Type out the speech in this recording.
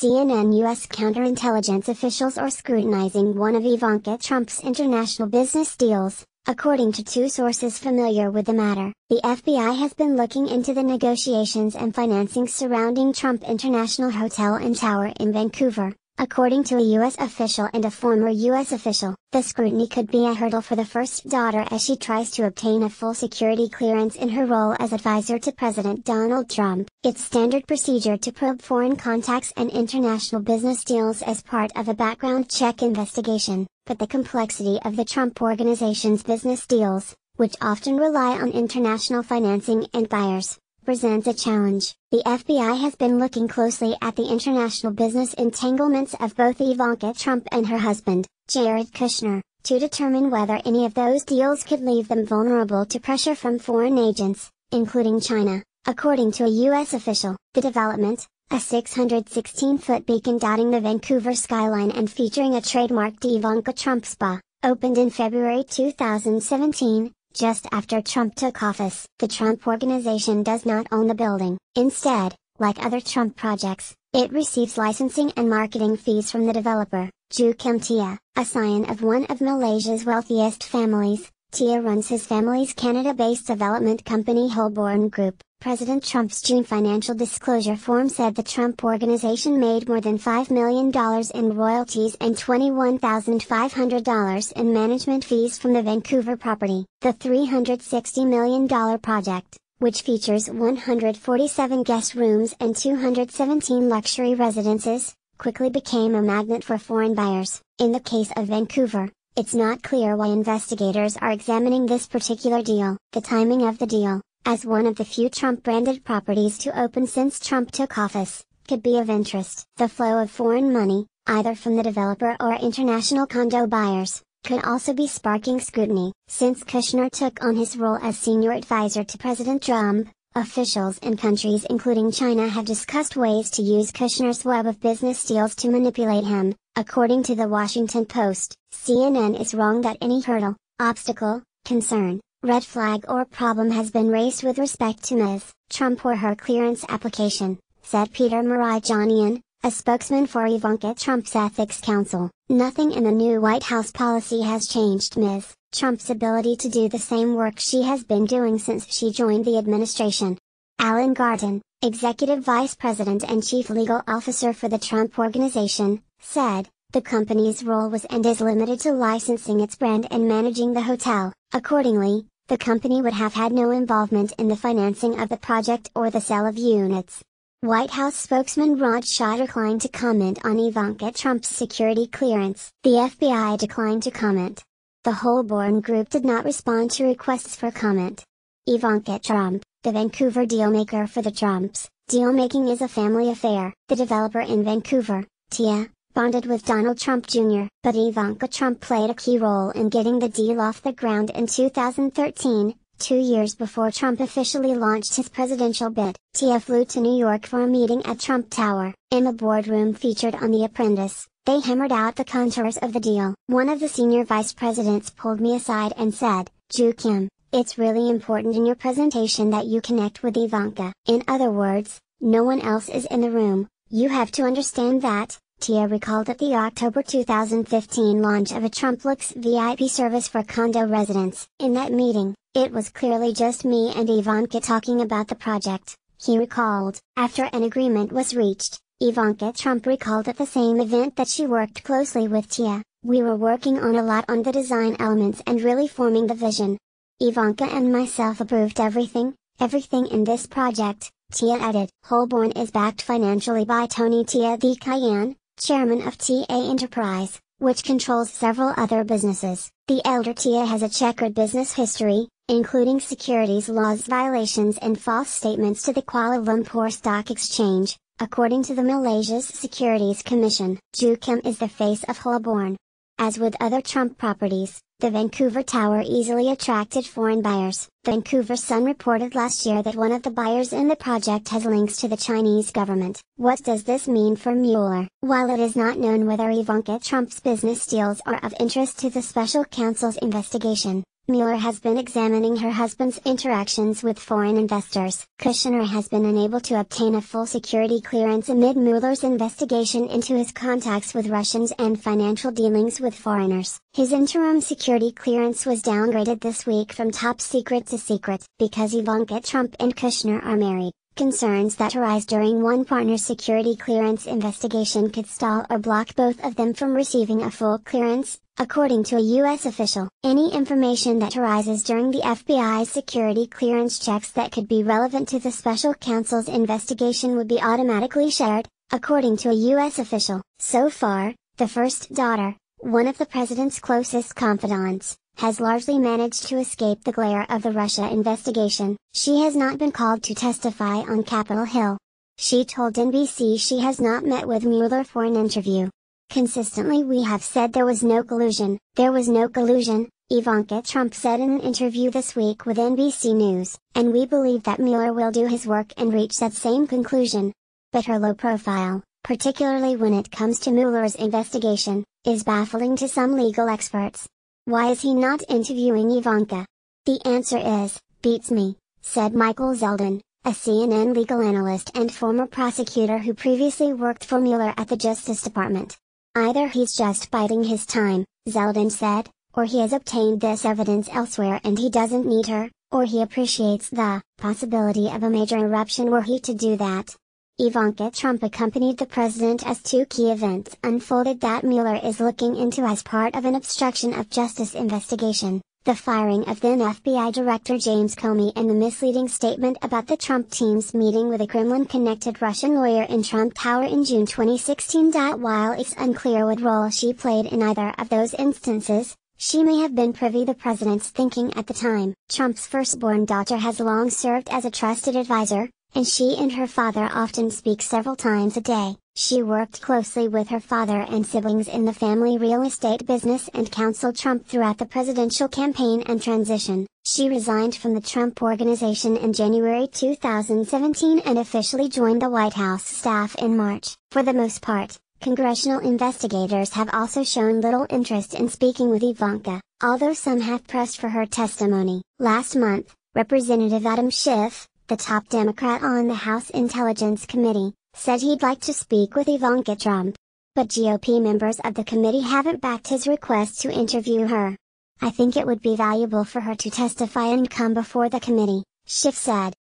CNN U.S. counterintelligence officials are scrutinizing one of Ivanka Trump's international business deals, according to two sources familiar with the matter. The FBI has been looking into the negotiations and financing surrounding Trump International Hotel and Tower in Vancouver, According to a U.S. official and a former U.S. official, the scrutiny could be a hurdle for the first daughter as she tries to obtain a full security clearance in her role as advisor to President Donald Trump. It's standard procedure to probe foreign contacts and international business deals as part of a background check investigation, but the complexity of the Trump organization's business deals, which often rely on international financing and buyers, Presents a challenge. The FBI has been looking closely at the international business entanglements of both Ivanka Trump and her husband, Jared Kushner, to determine whether any of those deals could leave them vulnerable to pressure from foreign agents, including China, according to a U.S. official. The development, a 616-foot beacon dotting the Vancouver skyline and featuring a trademarked Ivanka Trump spa, opened in February 2017, just after Trump took office, the Trump Organization does not own the building. Instead, like other Trump projects, it receives licensing and marketing fees from the developer, Ju Kemtia, a scion of one of Malaysia's wealthiest families. Tia runs his family's Canada-based development company Holborn Group, President Trump's June financial disclosure form said the Trump Organization made more than $5 million in royalties and $21,500 in management fees from the Vancouver property. The $360 million project, which features 147 guest rooms and 217 luxury residences, quickly became a magnet for foreign buyers. In the case of Vancouver, it's not clear why investigators are examining this particular deal. The timing of the deal, as one of the few Trump branded properties to open since Trump took office, could be of interest. The flow of foreign money, either from the developer or international condo buyers, could also be sparking scrutiny. Since Kushner took on his role as senior advisor to President Trump, officials in countries including China have discussed ways to use Kushner's web of business deals to manipulate him, according to The Washington Post. CNN is wrong that any hurdle, obstacle, concern, red flag or problem has been raised with respect to Ms. Trump or her clearance application, said Peter Marajanian, a spokesman for Ivanka Trump's ethics council. Nothing in the new White House policy has changed Ms. Trump's ability to do the same work she has been doing since she joined the administration. Alan Garden, executive vice president and chief legal officer for the Trump Organization, said, the company's role was and is limited to licensing its brand and managing the hotel. Accordingly, the company would have had no involvement in the financing of the project or the sale of units. White House spokesman Rod Shah declined to comment on Ivanka Trump's security clearance. The FBI declined to comment. The Holborn Group did not respond to requests for comment. Ivanka Trump, the Vancouver dealmaker for the Trumps, dealmaking is a family affair. The developer in Vancouver, Tia, bonded with Donald Trump Jr., but Ivanka Trump played a key role in getting the deal off the ground in 2013, two years before Trump officially launched his presidential bid. Tia flew to New York for a meeting at Trump Tower. In the boardroom featured on The Apprentice, they hammered out the contours of the deal. One of the senior vice presidents pulled me aside and said, Ju Kim, it's really important in your presentation that you connect with Ivanka. In other words, no one else is in the room, you have to understand that, TIA recalled at the October 2015 launch of a TrumpLux VIP service for condo residents. In that meeting, it was clearly just me and Ivanka talking about the project, he recalled. After an agreement was reached, Ivanka Trump recalled at the same event that she worked closely with TIA. We were working on a lot on the design elements and really forming the vision. Ivanka and myself approved everything, everything in this project, Tia added. Holborn is backed financially by Tony Tia the Cayenne, chairman of TA Enterprise, which controls several other businesses. The elder TA has a checkered business history, including securities laws violations and false statements to the Kuala Lumpur Stock Exchange, according to the Malaysia's Securities Commission. Jukim is the face of Holborn, as with other Trump properties, the Vancouver Tower easily attracted foreign buyers. The Vancouver Sun reported last year that one of the buyers in the project has links to the Chinese government. What does this mean for Mueller? While it is not known whether Ivanka Trump's business deals are of interest to the special counsel's investigation, Mueller has been examining her husband's interactions with foreign investors. Kushner has been unable to obtain a full security clearance amid Mueller's investigation into his contacts with Russians and financial dealings with foreigners. His interim security clearance was downgraded this week from top secret to secret because Ivanka Trump and Kushner are married. Concerns that arise during one partner's security clearance investigation could stall or block both of them from receiving a full clearance, according to a U.S. official. Any information that arises during the FBI's security clearance checks that could be relevant to the special counsel's investigation would be automatically shared, according to a U.S. official. So far, the first daughter, one of the president's closest confidants, has largely managed to escape the glare of the Russia investigation, she has not been called to testify on Capitol Hill. She told NBC she has not met with Mueller for an interview. Consistently we have said there was no collusion, there was no collusion, Ivanka Trump said in an interview this week with NBC News, and we believe that Mueller will do his work and reach that same conclusion. But her low profile, particularly when it comes to Mueller's investigation, is baffling to some legal experts, why is he not interviewing Ivanka? The answer is, beats me, said Michael Zeldin, a CNN legal analyst and former prosecutor who previously worked for Mueller at the Justice Department. Either he's just biding his time, Zeldin said, or he has obtained this evidence elsewhere and he doesn't need her, or he appreciates the possibility of a major eruption were he to do that, Ivanka Trump accompanied the president as two key events unfolded that Mueller is looking into as part of an obstruction of justice investigation, the firing of then FBI Director James Comey and the misleading statement about the Trump team's meeting with a Kremlin-connected Russian lawyer in Trump Tower in June 2016. While it's unclear what role she played in either of those instances, she may have been privy the president's thinking at the time. Trump's firstborn daughter has long served as a trusted advisor, and she and her father often speak several times a day. She worked closely with her father and siblings in the family real estate business and counseled Trump throughout the presidential campaign and transition. She resigned from the Trump Organization in January 2017 and officially joined the White House staff in March. For the most part, congressional investigators have also shown little interest in speaking with Ivanka, although some have pressed for her testimony. Last month, Representative Adam Schiff, the top Democrat on the House Intelligence Committee, said he'd like to speak with Ivanka Trump. But GOP members of the committee haven't backed his request to interview her. I think it would be valuable for her to testify and come before the committee, Schiff said.